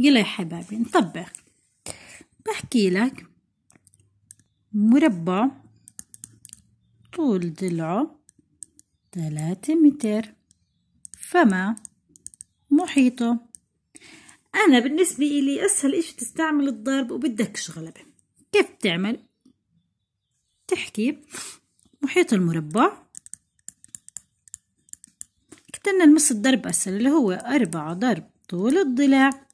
يلا يا حبايبي نطبخ بحكي لك مربع طول ضلعه ثلاثة متر فما محيطه أنا بالنسبة إلي أسهل إشي تستعمل الضرب وبدكش غلبة كيف بتعمل؟ تحكي محيط المربع كتلنا نمس الضرب أسهل اللي هو أربعة ضرب طول الضلع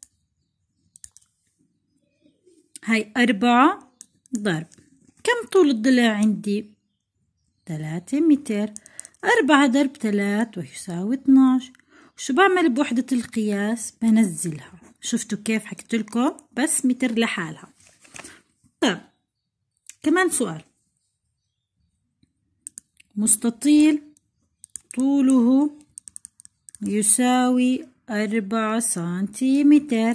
هاي أربعة ضرب كم طول الضلع عندي؟ ثلاثة متر أربعة ضرب ثلاث ويساوي اتناش شو بعمل بوحدة القياس؟ بنزلها شفتوا كيف حكيت لكم بس متر لحالها طب كمان سؤال مستطيل طوله يساوي أربعة سنتيمتر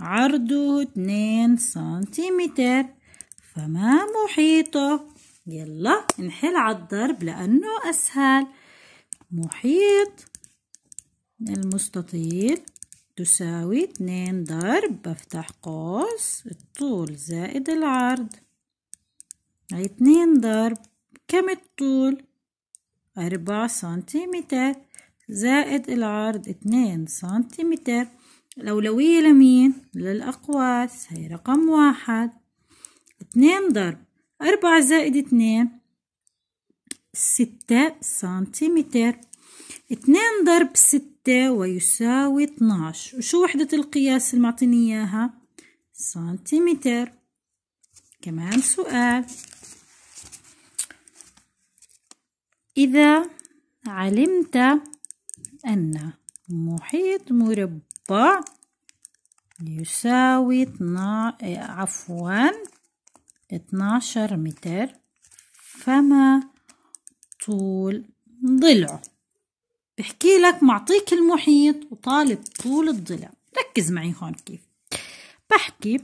عرضه اتنين سنتيمتر فما محيطه يلا نحل على الضرب لأنه أسهل محيط المستطيل تساوي اتنين ضرب بفتح قوس الطول زائد العرض هي اتنين ضرب كم الطول أربعة سنتيمتر زائد العرض اتنين سنتيمتر الأولوية لمين؟ للأقواس هي رقم واحد اتنين ضرب أربعة زائد اتنين ستة سنتيمتر اتنين ضرب ستة ويساوي اتناش وشو وحدة القياس اللي معطيني إياها؟ سنتيمتر كمان سؤال إذا علمت أن محيط مربع مربع يساوي اتنا... عفوا اتناشر متر فما طول ضلعه بحكي لك معطيك المحيط وطالب طول الضلع ركز معي هون كيف بحكي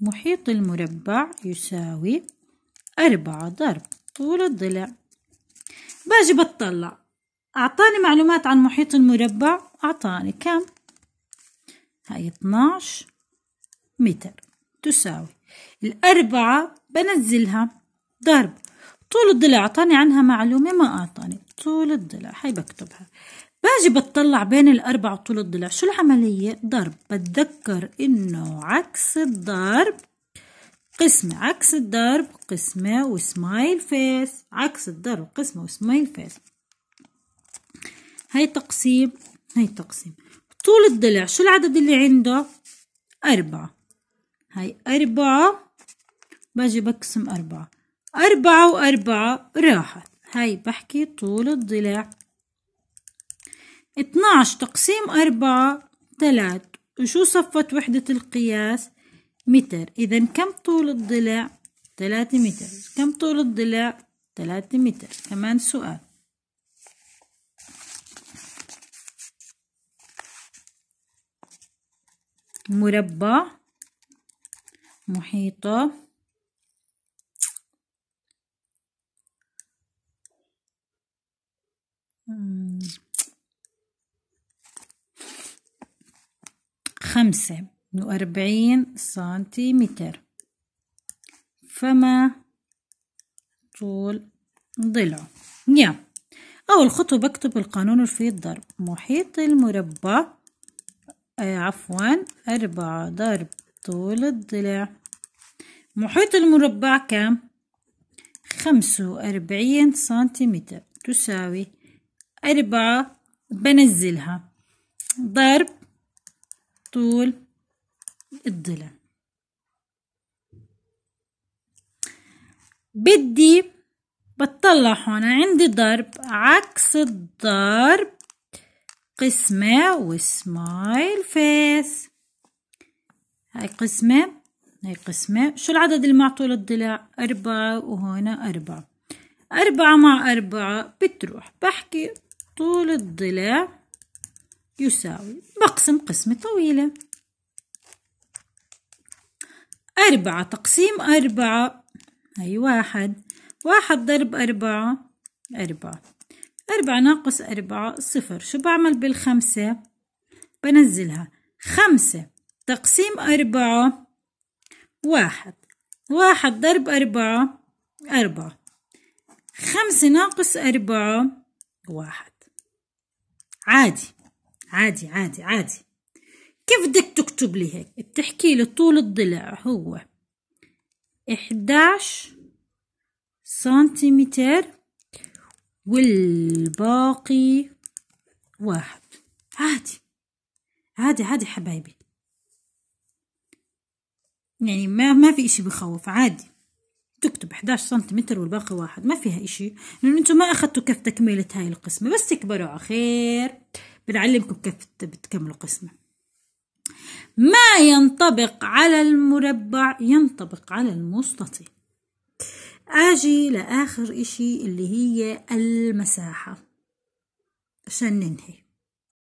محيط المربع يساوي أربعة ضرب طول الضلع باجي بطلع أعطاني معلومات عن محيط المربع أعطاني كم هاي 12 متر تساوي الأربعة بنزلها ضرب طول الضلع أعطاني عنها معلومة ما أعطاني طول الضلع هاي بكتبها باجي بتطلع بين الأربعة وطول الضلع شو العملية ضرب بتذكر إنه عكس الضرب قسمة عكس الضرب قسمة وسمايل فيس عكس الضرب قسمة وسمايل فيس هاي تقسيم هاي تقسيم طول الضلع شو العدد اللي عنده أربعة هاي أربعة باجي بقسم أربعة أربعة وأربعة راحت هاي بحكي طول الضلع اتناش تقسيم أربعة تلات وشو صفت وحدة القياس متر إذا كم طول الضلع تلاتة متر كم طول الضلع تلاتة متر كمان سؤال مربع محيطة خمسة وأربعين سنتيمتر فما طول ضلعه يا أول خطوة بكتب القانون في الضرب محيط المربع آه عفوا أربعة ضرب طول الضلع محيط المربع كم؟ خمسة وأربعين سنتيمتر تساوي أربعة بنزلها ضرب طول الضلع بدي بطلع هون عندي ضرب عكس الضرب قسمة وسمايل فيس هاي قسمة هاي قسمة شو العدد اللي معطول للضلع أربعة وهنا أربعة أربعة مع أربعة بتروح بحكي طول الضلع يساوي بقسم قسمة طويلة أربعة تقسيم أربعة هاي واحد واحد ضرب أربعة أربعة أربعة ناقص أربعة صفر شو بعمل بالخمسة بنزلها خمسة تقسيم أربعة واحد واحد ضرب أربعة أربعة خمسة ناقص أربعة واحد عادي عادي عادي عادي كيف بدك تكتب لي هيك بتحكي لي طول الضلع هو 11 سنتيمتر والباقي واحد عادي عادي عادي حبايبي يعني ما ما في اشي بخوف عادي تكتب 11 سنتيمتر والباقي واحد ما فيها اشي لان انتم ما اخذتوا كيف تكملة هاي القسمة بس تكبروا على خير بنعلمكم كيف بتكملوا قسمة ما ينطبق على المربع ينطبق على المستطيل أجي لآخر إشي اللي هي المساحة عشان ننهي